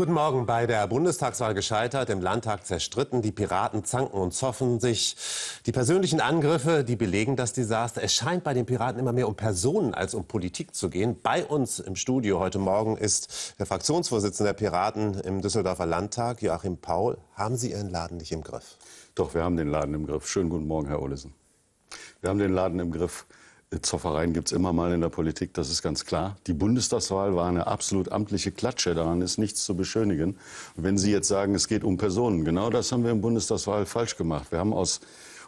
Guten Morgen. Bei der Bundestagswahl gescheitert, im Landtag zerstritten, die Piraten zanken und zoffen sich. Die persönlichen Angriffe, die belegen das Desaster. Es scheint bei den Piraten immer mehr um Personen als um Politik zu gehen. Bei uns im Studio heute Morgen ist der Fraktionsvorsitzende der Piraten im Düsseldorfer Landtag, Joachim Paul. Haben Sie Ihren Laden nicht im Griff? Doch, wir haben den Laden im Griff. Schönen guten Morgen, Herr Olesen. Wir haben den Laden im Griff. Zoffereien gibt es immer mal in der Politik, das ist ganz klar. Die Bundestagswahl war eine absolut amtliche Klatsche, daran ist nichts zu beschönigen. wenn Sie jetzt sagen, es geht um Personen, genau das haben wir im Bundestagswahl falsch gemacht. Wir haben aus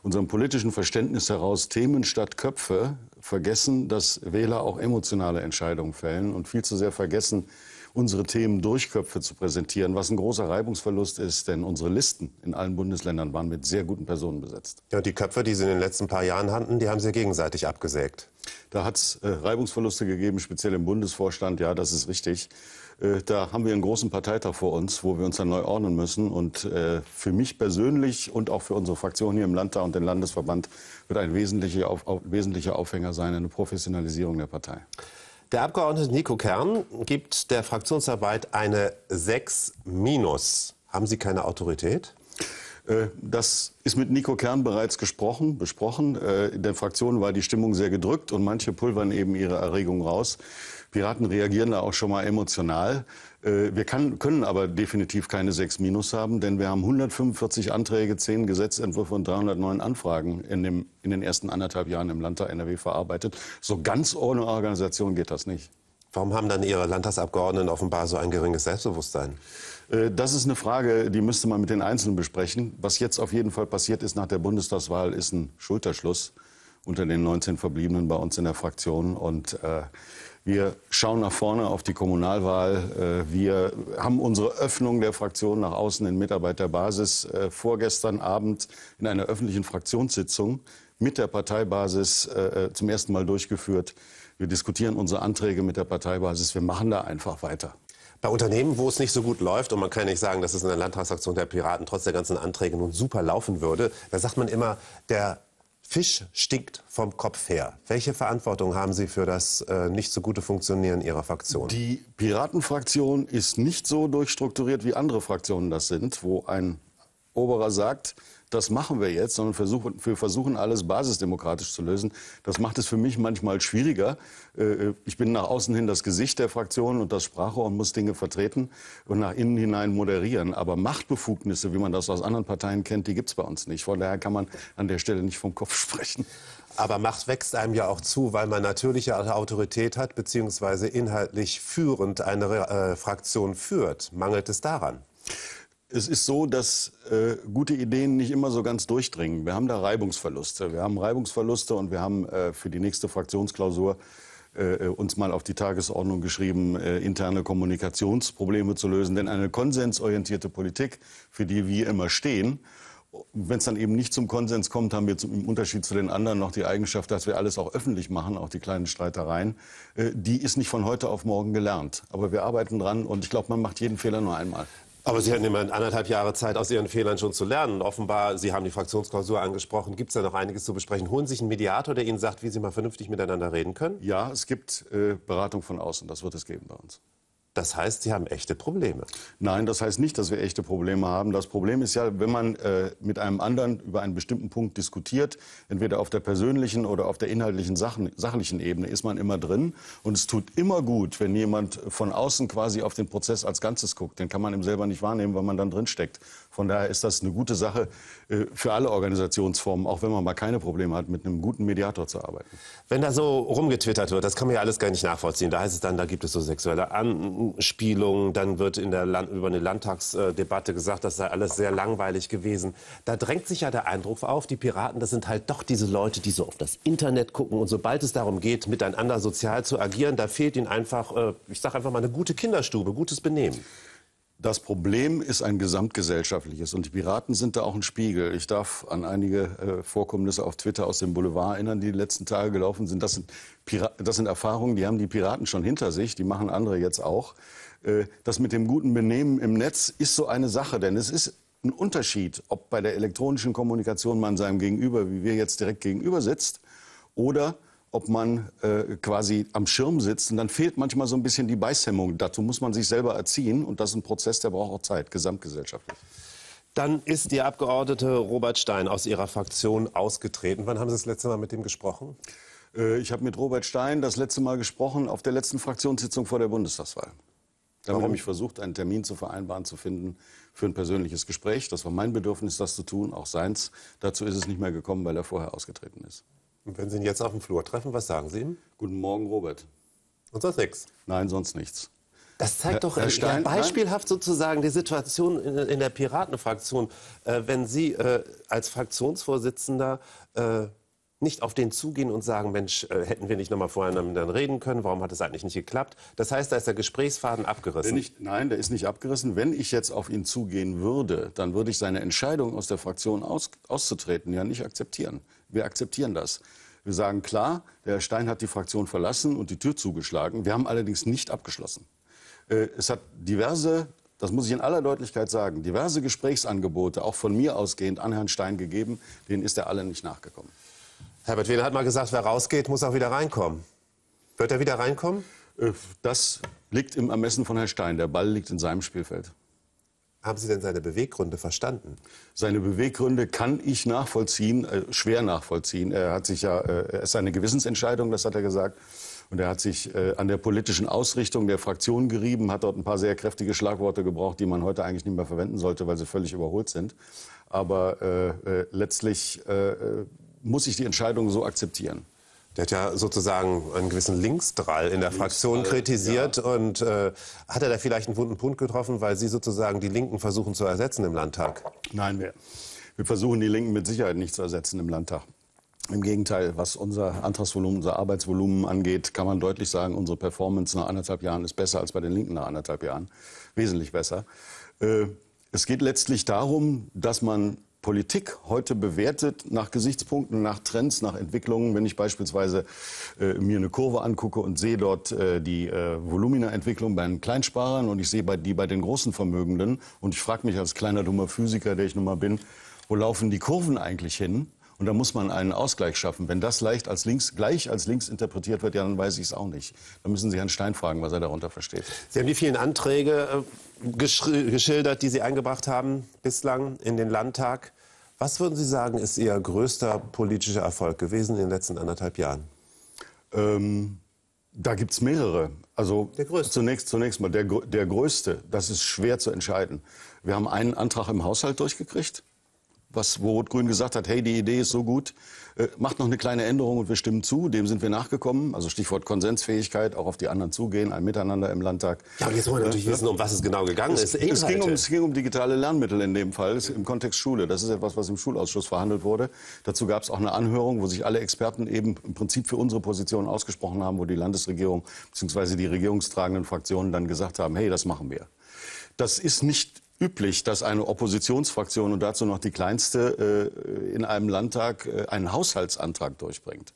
unserem politischen Verständnis heraus Themen statt Köpfe vergessen, dass Wähler auch emotionale Entscheidungen fällen und viel zu sehr vergessen, unsere Themen Durchköpfe zu präsentieren, was ein großer Reibungsverlust ist, denn unsere Listen in allen Bundesländern waren mit sehr guten Personen besetzt. Ja, und die Köpfe, die Sie in den letzten paar Jahren hatten, die haben Sie gegenseitig abgesägt. Da hat es äh, Reibungsverluste gegeben, speziell im Bundesvorstand. Ja, das ist richtig. Äh, da haben wir einen großen Parteitag vor uns, wo wir uns dann neu ordnen müssen. Und äh, für mich persönlich und auch für unsere Fraktion hier im Landtag und den Landesverband wird ein wesentlicher, auf, auf, wesentlicher Aufhänger sein, eine Professionalisierung der Partei. Der Abgeordnete Nico Kern gibt der Fraktionsarbeit eine 6 minus. Haben Sie keine Autorität? Äh, das ist mit Nico Kern bereits gesprochen, besprochen. Äh, in der Fraktion war die Stimmung sehr gedrückt und manche pulvern eben ihre Erregung raus. Piraten reagieren da auch schon mal emotional. Äh, wir kann, können aber definitiv keine sechs Minus haben, denn wir haben 145 Anträge, zehn Gesetzentwürfe und 309 Anfragen in, dem, in den ersten anderthalb Jahren im Landtag NRW verarbeitet. So ganz ohne Organisation geht das nicht. Warum haben dann Ihre Landtagsabgeordneten offenbar so ein geringes Selbstbewusstsein? Äh, das ist eine Frage, die müsste man mit den Einzelnen besprechen. Was jetzt auf jeden Fall passiert ist nach der Bundestagswahl, ist ein Schulterschluss unter den 19 Verbliebenen bei uns in der Fraktion. Und äh, wir schauen nach vorne auf die Kommunalwahl. Äh, wir haben unsere Öffnung der Fraktion nach außen in Mitarbeiterbasis äh, vorgestern Abend in einer öffentlichen Fraktionssitzung mit der Parteibasis äh, zum ersten Mal durchgeführt. Wir diskutieren unsere Anträge mit der Parteibasis. Wir machen da einfach weiter. Bei Unternehmen, wo es nicht so gut läuft, und man kann nicht sagen, dass es in der Landtagsaktion der Piraten trotz der ganzen Anträge nun super laufen würde, da sagt man immer, der Fisch stinkt vom Kopf her. Welche Verantwortung haben Sie für das äh, nicht so gute Funktionieren Ihrer Fraktion? Die Piratenfraktion ist nicht so durchstrukturiert, wie andere Fraktionen das sind, wo ein Oberer sagt, das machen wir jetzt, sondern versuchen, wir versuchen alles basisdemokratisch zu lösen. Das macht es für mich manchmal schwieriger. Äh, äh, ich bin nach außen hin das Gesicht der Fraktion und das Sprachrohr und muss Dinge vertreten und nach innen hinein moderieren. Aber Machtbefugnisse, wie man das aus anderen Parteien kennt, die gibt es bei uns nicht. Von daher kann man an der Stelle nicht vom Kopf sprechen. Aber Macht wächst einem ja auch zu, weil man natürliche Autorität hat, beziehungsweise inhaltlich führend eine äh, Fraktion führt. Mangelt es daran? es ist so, dass äh, gute Ideen nicht immer so ganz durchdringen. Wir haben da Reibungsverluste. Wir haben Reibungsverluste und wir haben äh, für die nächste Fraktionsklausur äh, äh uns mal auf die Tagesordnung geschrieben, äh, interne Kommunikationsprobleme zu lösen. Denn eine konsensorientierte Politik, für die wir immer stehen, wenn es dann eben nicht zum Konsens kommt, haben wir zum, im Unterschied zu den anderen noch die Eigenschaft, dass wir alles auch öffentlich machen, auch die kleinen Streitereien. Äh, die ist nicht von heute auf morgen gelernt. Aber wir arbeiten dran und ich glaube, man macht jeden Fehler nur einmal. Aber Sie hatten immerhin anderthalb Jahre Zeit, aus Ihren Fehlern schon zu lernen. Offenbar, Sie haben die Fraktionsklausur angesprochen, gibt es da noch einiges zu besprechen. Holen Sie sich einen Mediator, der Ihnen sagt, wie Sie mal vernünftig miteinander reden können? Ja, es gibt äh, Beratung von außen, das wird es geben bei uns. Das heißt, Sie haben echte Probleme. Nein, das heißt nicht, dass wir echte Probleme haben. Das Problem ist ja, wenn man äh, mit einem anderen über einen bestimmten Punkt diskutiert, entweder auf der persönlichen oder auf der inhaltlichen Sachen, sachlichen Ebene, ist man immer drin. Und es tut immer gut, wenn jemand von außen quasi auf den Prozess als Ganzes guckt. Den kann man ihm selber nicht wahrnehmen, weil man dann drin steckt. Von daher ist das eine gute Sache äh, für alle Organisationsformen, auch wenn man mal keine Probleme hat, mit einem guten Mediator zu arbeiten. Wenn da so rumgetwittert wird, das kann man ja alles gar nicht nachvollziehen. Da heißt es dann, da gibt es so sexuelle Anspielungen, dann wird in der Land über eine Landtagsdebatte gesagt, das sei alles sehr langweilig gewesen. Da drängt sich ja der Eindruck auf, die Piraten, das sind halt doch diese Leute, die so auf das Internet gucken und sobald es darum geht, miteinander sozial zu agieren, da fehlt ihnen einfach, äh, ich sage einfach mal, eine gute Kinderstube, gutes Benehmen. Das Problem ist ein gesamtgesellschaftliches und die Piraten sind da auch ein Spiegel. Ich darf an einige äh, Vorkommnisse auf Twitter aus dem Boulevard erinnern, die die letzten Tage gelaufen sind. Das sind, das sind Erfahrungen, die haben die Piraten schon hinter sich, die machen andere jetzt auch. Äh, das mit dem guten Benehmen im Netz ist so eine Sache, denn es ist ein Unterschied, ob bei der elektronischen Kommunikation man seinem Gegenüber, wie wir jetzt direkt gegenüber sitzt, oder ob man äh, quasi am Schirm sitzt. Und dann fehlt manchmal so ein bisschen die Beißhemmung. Dazu muss man sich selber erziehen. Und das ist ein Prozess, der braucht auch Zeit, gesamtgesellschaftlich. Dann ist die Abgeordnete Robert Stein aus Ihrer Fraktion ausgetreten. Wann haben Sie das letzte Mal mit ihm gesprochen? Äh, ich habe mit Robert Stein das letzte Mal gesprochen auf der letzten Fraktionssitzung vor der Bundestagswahl. Da habe ich versucht, einen Termin zu vereinbaren, zu finden für ein persönliches Gespräch. Das war mein Bedürfnis, das zu tun, auch seins. Dazu ist es nicht mehr gekommen, weil er vorher ausgetreten ist. Und wenn Sie ihn jetzt auf dem Flur treffen, was sagen Sie ihm? Guten Morgen, Robert. Und sonst nichts? Nein, sonst nichts. Das zeigt doch äh, Stein, beispielhaft sozusagen die Situation in, in der Piratenfraktion, äh, wenn Sie äh, als Fraktionsvorsitzender äh, nicht auf den zugehen und sagen, Mensch, äh, hätten wir nicht noch mal vorher dann reden können, warum hat es eigentlich nicht geklappt? Das heißt, da ist der Gesprächsfaden abgerissen. Ich, nein, der ist nicht abgerissen. Wenn ich jetzt auf ihn zugehen würde, dann würde ich seine Entscheidung aus der Fraktion aus, auszutreten ja nicht akzeptieren. Wir akzeptieren das. Wir sagen klar, der Herr Stein hat die Fraktion verlassen und die Tür zugeschlagen. Wir haben allerdings nicht abgeschlossen. Äh, es hat diverse, das muss ich in aller Deutlichkeit sagen, diverse Gesprächsangebote, auch von mir ausgehend, an Herrn Stein gegeben. Denen ist er alle nicht nachgekommen. Herbert Wähler hat mal gesagt, wer rausgeht, muss auch wieder reinkommen. Wird er wieder reinkommen? Äh, das liegt im Ermessen von Herrn Stein. Der Ball liegt in seinem Spielfeld. Haben Sie denn seine Beweggründe verstanden? Seine Beweggründe kann ich nachvollziehen, äh, schwer nachvollziehen. Er hat sich ja, äh, es ist eine Gewissensentscheidung, das hat er gesagt. Und er hat sich äh, an der politischen Ausrichtung der Fraktion gerieben, hat dort ein paar sehr kräftige Schlagworte gebraucht, die man heute eigentlich nicht mehr verwenden sollte, weil sie völlig überholt sind. Aber äh, äh, letztlich äh, muss ich die Entscheidung so akzeptieren. Der hat ja sozusagen einen gewissen Linksdrall in der Linksdrall, Fraktion kritisiert. Ja. Und äh, hat er da vielleicht einen wunden Punkt getroffen, weil Sie sozusagen die Linken versuchen zu ersetzen im Landtag? Nein, wir, wir versuchen die Linken mit Sicherheit nicht zu ersetzen im Landtag. Im Gegenteil, was unser Antragsvolumen, unser Arbeitsvolumen angeht, kann man deutlich sagen, unsere Performance nach anderthalb Jahren ist besser als bei den Linken nach anderthalb Jahren. Wesentlich besser. Äh, es geht letztlich darum, dass man Politik heute bewertet nach Gesichtspunkten, nach Trends, nach Entwicklungen. Wenn ich beispielsweise äh, mir eine Kurve angucke und sehe dort äh, die äh, Volumina-Entwicklung bei den Kleinsparern und ich sehe bei, die bei den großen Vermögenden und ich frage mich als kleiner dummer Physiker, der ich nun mal bin, wo laufen die Kurven eigentlich hin? Und da muss man einen Ausgleich schaffen. Wenn das leicht als links, gleich als links interpretiert wird, ja, dann weiß ich es auch nicht. Da müssen Sie Herrn Stein fragen, was er darunter versteht. Sie haben die vielen Anträge äh, geschildert, die Sie eingebracht haben bislang in den Landtag. Was würden Sie sagen, ist Ihr größter politischer Erfolg gewesen in den letzten anderthalb Jahren? Ähm, da gibt es mehrere. Also zunächst, zunächst mal der, der größte, das ist schwer zu entscheiden. Wir haben einen Antrag im Haushalt durchgekriegt was wo Rot-Grün gesagt hat, hey, die Idee ist so gut, äh, macht noch eine kleine Änderung und wir stimmen zu. Dem sind wir nachgekommen. Also Stichwort Konsensfähigkeit, auch auf die anderen zugehen, ein Miteinander im Landtag. Ja, und jetzt wollen wir natürlich äh, äh, wissen, um was es genau gegangen es, ist. Es ging, um, es ging, um, digitale Lernmittel in dem Fall, im Kontext Schule. Das ist etwas, was im Schulausschuss verhandelt wurde. Dazu gab es auch eine Anhörung, wo sich alle Experten eben im Prinzip für unsere Position ausgesprochen haben, wo die Landesregierung bzw. die regierungstragenden Fraktionen dann gesagt haben, hey, das machen wir. Das ist nicht üblich, dass eine Oppositionsfraktion und dazu noch die kleinste äh, in einem Landtag äh, einen Haushaltsantrag durchbringt.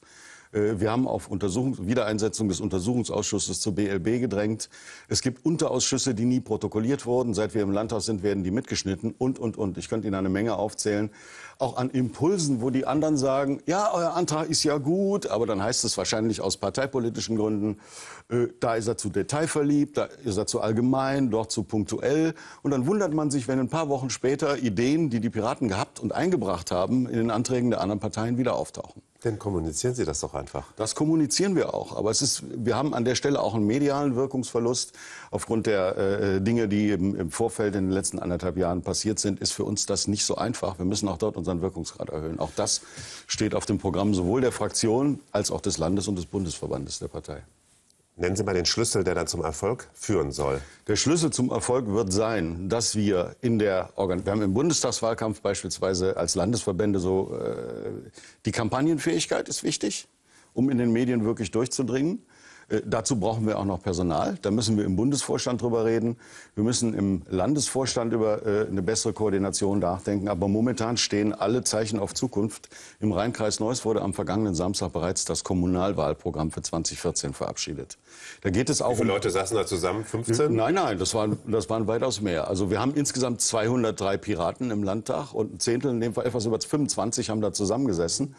Äh, wir haben auf Untersuchung, Wiedereinsetzung des Untersuchungsausschusses zur BLB gedrängt. Es gibt Unterausschüsse, die nie protokolliert wurden. Seit wir im Landtag sind, werden die mitgeschnitten und, und, und. Ich könnte Ihnen eine Menge aufzählen auch an Impulsen, wo die anderen sagen, ja, euer Antrag ist ja gut, aber dann heißt es wahrscheinlich aus parteipolitischen Gründen, äh, da ist er zu detailverliebt, da ist er zu allgemein, dort zu punktuell. Und dann wundert man sich, wenn ein paar Wochen später Ideen, die die Piraten gehabt und eingebracht haben, in den Anträgen der anderen Parteien wieder auftauchen. Dann kommunizieren Sie das doch einfach. Das kommunizieren wir auch. Aber es ist, wir haben an der Stelle auch einen medialen Wirkungsverlust. Aufgrund der äh, Dinge, die im, im Vorfeld in den letzten anderthalb Jahren passiert sind, ist für uns das nicht so einfach. Wir müssen auch dort unsere unseren Wirkungsgrad erhöhen. Auch das steht auf dem Programm sowohl der Fraktion als auch des Landes und des Bundesverbandes der Partei. Nennen Sie mal den Schlüssel, der dann zum Erfolg führen soll. Der Schlüssel zum Erfolg wird sein, dass wir in der Organ wir haben im Bundestagswahlkampf beispielsweise als Landesverbände so äh, die Kampagnenfähigkeit ist wichtig, um in den Medien wirklich durchzudringen. Äh, dazu brauchen wir auch noch Personal. Da müssen wir im Bundesvorstand drüber reden. Wir müssen im Landesvorstand über äh, eine bessere Koordination nachdenken. Aber momentan stehen alle Zeichen auf Zukunft. Im Rheinkreis Neuss wurde am vergangenen Samstag bereits das Kommunalwahlprogramm für 2014 verabschiedet. Da geht es auch. Wie viele um Leute saßen da zusammen? 15? Nein, nein, das waren, das waren weitaus mehr. Also wir haben insgesamt 203 Piraten im Landtag und ein Zehntel, in dem Fall etwas über 25, haben da zusammengesessen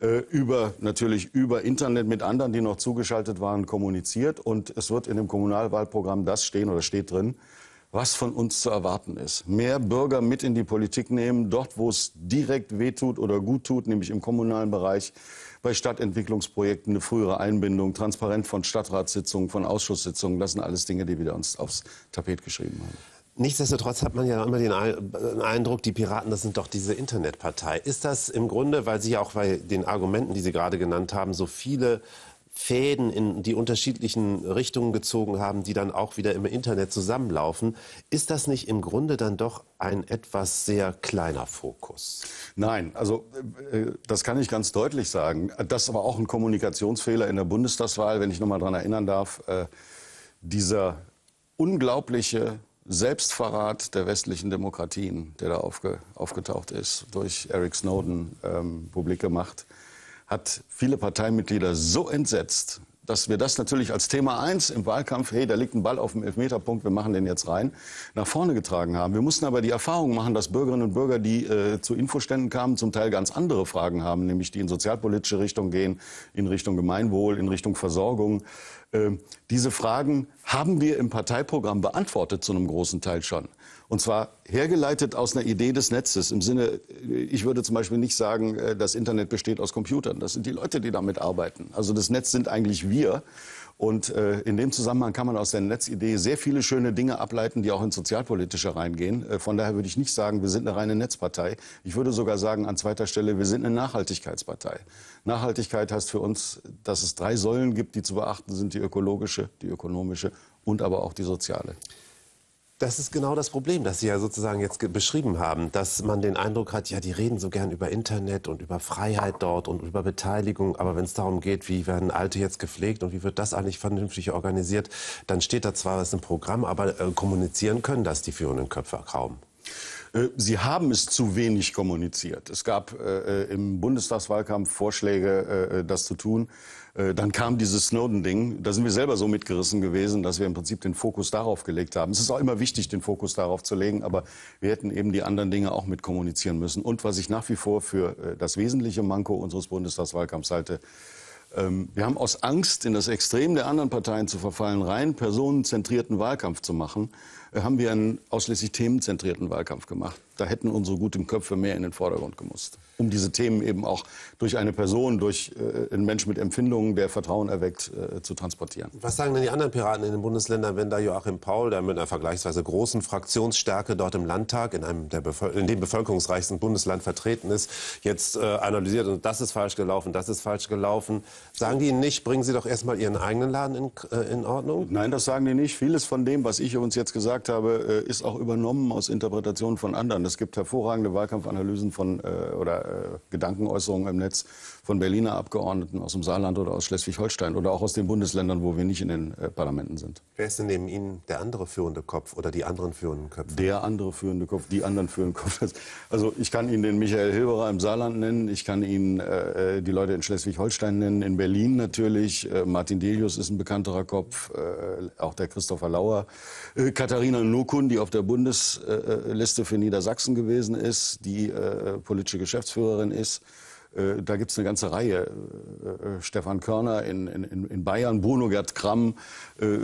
äh, über, natürlich über Internet mit anderen, die noch zugeschaltet waren, kommuniziert. Und es wird in dem Kommunalwahlprogramm das stehen oder steht drin, was von uns zu erwarten ist. Mehr Bürger mit in die Politik nehmen, dort, wo es direkt wehtut oder gut tut, nämlich im kommunalen Bereich, bei Stadtentwicklungsprojekten eine frühere Einbindung, transparent von Stadtratssitzungen, von Ausschusssitzungen. Das sind alles Dinge, die wir uns aufs Tapet geschrieben haben. Nichtsdestotrotz hat man ja immer den Eindruck, die Piraten, das sind doch diese Internetpartei. Ist das im Grunde, weil Sie ja auch bei den Argumenten, die Sie gerade genannt haben, so viele Fäden in die unterschiedlichen Richtungen gezogen haben, die dann auch wieder im Internet zusammenlaufen. Ist das nicht im Grunde dann doch ein etwas sehr kleiner Fokus? Nein, also äh, äh, das kann ich ganz deutlich sagen. Das ist aber auch ein Kommunikationsfehler in der Bundestagswahl, wenn ich nochmal daran erinnern darf. Äh, dieser unglaubliche Selbstverrat der westlichen Demokratien, der da aufge, aufgetaucht ist, durch Eric Snowden ähm, publik gemacht, hat viele Parteimitglieder so entsetzt, dass wir das natürlich als Thema eins im Wahlkampf, hey, da liegt ein Ball auf dem Elfmeterpunkt, wir machen den jetzt rein, nach vorne getragen haben. Wir mussten aber die Erfahrung machen, dass Bürgerinnen und Bürger, die äh, zu Infoständen kamen, zum Teil ganz andere Fragen haben, nämlich die in sozialpolitische Richtung gehen, in Richtung Gemeinwohl, in Richtung Versorgung. Äh, diese Fragen haben wir im Parteiprogramm beantwortet zu einem großen Teil schon. Und zwar hergeleitet aus einer Idee des Netzes. Im Sinne, äh, ich würde zum Beispiel nicht sagen, äh, das Internet besteht aus Computern. Das sind die Leute, die damit arbeiten. Also das Netz sind eigentlich wir. Und äh, in dem Zusammenhang kann man aus der Netzidee sehr viele schöne Dinge ableiten, die auch ins sozialpolitische reingehen. von daher würde ich nicht sagen, wir sind eine reine Netzpartei. Ich würde sogar sagen, an zweiter Stelle, wir sind eine Nachhaltigkeitspartei. Nachhaltigkeit heißt für uns, dass es drei Säulen gibt, die zu beachten sind, die ökologische, die ökonomische und aber auch die soziale. Das ist genau das Problem, das Sie ja sozusagen jetzt beschrieben haben, dass man den Eindruck hat, ja, die reden so gern über Internet und über Freiheit dort und über Beteiligung, aber wenn es darum geht, wie werden Alte jetzt gepflegt und wie wird das eigentlich vernünftig organisiert, dann steht da zwar was im Programm, aber äh, kommunizieren können das die führenden Köpfe kaum. Äh, Sie haben es zu wenig kommuniziert. Es gab äh, äh im Bundestagswahlkampf Vorschläge, äh, äh das zu tun. Äh, dann kam dieses Snowden-Ding. Da sind wir selber so mitgerissen gewesen, dass wir im Prinzip den Fokus darauf gelegt haben. Es ist auch immer wichtig, den Fokus darauf zu legen, aber wir hätten eben die anderen Dinge auch mit kommunizieren müssen. Und was ich nach wie vor für äh, das wesentliche Manko unseres Bundestagswahlkampfs halte, ähm, wir haben aus Angst, in das Extrem der anderen Parteien zu verfallen, rein personenzentrierten Wahlkampf zu machen, äh, haben wir einen ausschließlich themenzentrierten Wahlkampf gemacht da hätten unsere guten Köpfe mehr in den Vordergrund gemusst. Um diese Themen eben auch durch eine Person, durch äh, einen Menschen mit Empfindungen, der Vertrauen erweckt, äh, zu transportieren. Was sagen denn die anderen Piraten in den Bundesländern, wenn da Joachim Paul, der mit einer vergleichsweise großen Fraktionsstärke dort im Landtag, in einem der Bevölker in dem bevölkerungsreichsten Bundesland vertreten ist, jetzt äh, analysiert und das ist falsch gelaufen, das ist falsch gelaufen. Sagen die Ihnen nicht, bringen Sie doch erstmal Ihren eigenen Laden in, äh, in Ordnung? Nein, das sagen die nicht. Vieles von dem, was ich uns jetzt gesagt habe, äh, ist auch übernommen aus Interpretationen von anderen es gibt hervorragende Wahlkampfanalysen von äh, oder äh, Gedankenäußerungen im Netz von Berliner Abgeordneten aus dem Saarland oder aus Schleswig-Holstein oder auch aus den Bundesländern, wo wir nicht in den äh, Parlamenten sind. Wer ist denn neben Ihnen der andere führende Kopf oder die anderen führenden Köpfe? Der andere führende Kopf, die anderen führenden Köpfe. Also ich kann Ihnen den Michael Hilberer im Saarland nennen, ich kann Ihnen äh, äh, die Leute in Schleswig-Holstein nennen, in Berlin natürlich. Äh, Martin Delius ist ein bekannterer Kopf, auch der Christopher Lauer. Katharina Nokun, die auf der Bundesliste für Niedersachsen Sachsen gewesen ist, die äh, politische Geschäftsführerin ist. Äh, da gibt es eine ganze Reihe. Äh, äh, äh, Stefan Körner in, in, in Bayern, Bruno Gerd Kramm, äh,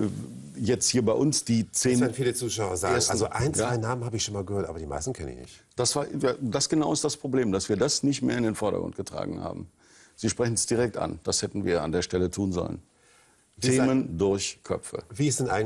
jetzt hier bei uns die zehn. Das werden viele Zuschauer sagen. Ersten, also ein, zwei ja? Namen habe ich schon mal gehört, aber die meisten kenne ich nicht. Das, war, das genau ist das Problem, dass wir das nicht mehr in den Vordergrund getragen haben. Sie sprechen es direkt an. Das hätten wir an der Stelle tun sollen. Themen durch Köpfe. Wie ist denn eigentlich